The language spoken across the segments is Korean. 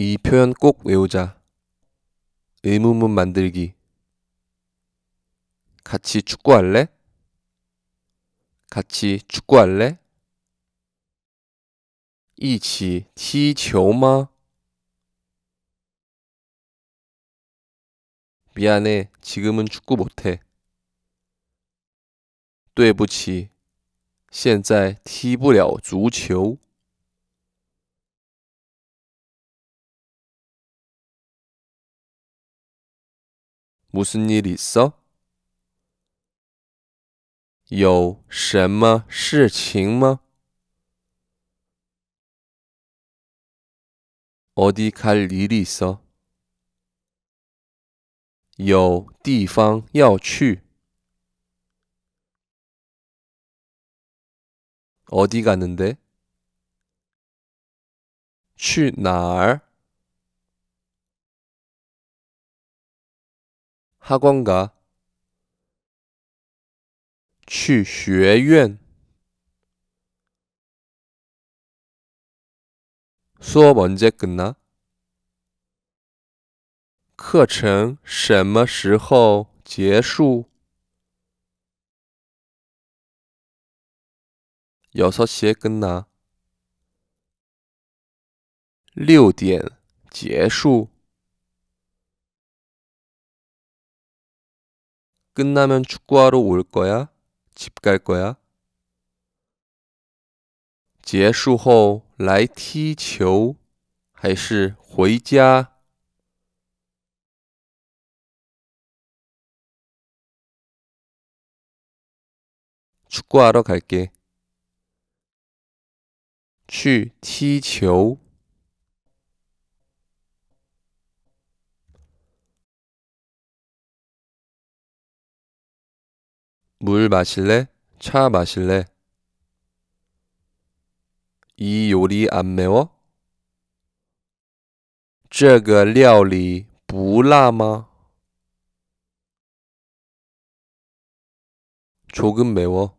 이 표현 꼭 외우자. 의문문 만들기. 같이 축구할래? 같이 축구할래? 一起踢球마 미안해, 지금은 축구 못해. 对不起，现在踢不了足球。 무슨 일 있어? 有什么事情吗？ 어디 갈 일이 있어? 有地方要去. 어디 가는데? 去哪儿?他讲个，去学院。说完接个呢？课程什么时候结束？六点结束。 끝나면 축구하러 올 거야? 집 갈 거야? 结束后来踢球还是回家？ 축구하러 갈게. 去踢球물 마실래? 차 마실래? 이 요리 안 매워? 这个料理不辣吗? 조금 매워.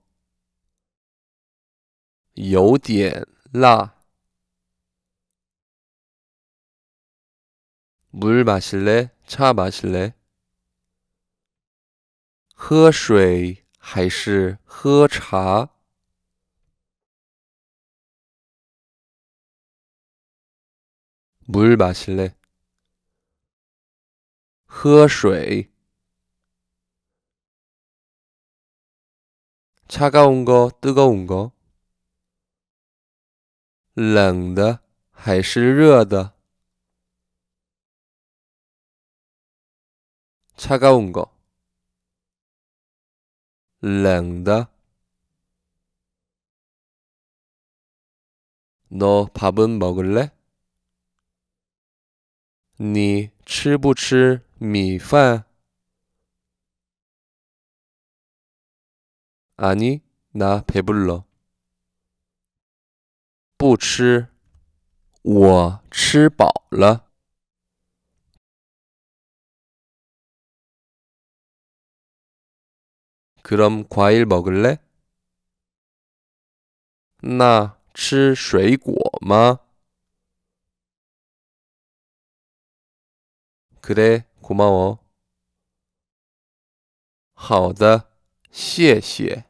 有点辣.물 마실래? 차 마실래? 喝水还是喝茶。물마시 래。 喝水。차가운거뜨거운거冷的还是热的？차가운거 랭다 너 밥은 먹을래? 你吃不吃米饭？ 아니, 나 배불러. 不吃，我吃饱了。 그럼 과일 먹을래? 나, 吃水果吗? 그래, 고마워. 好的,谢谢.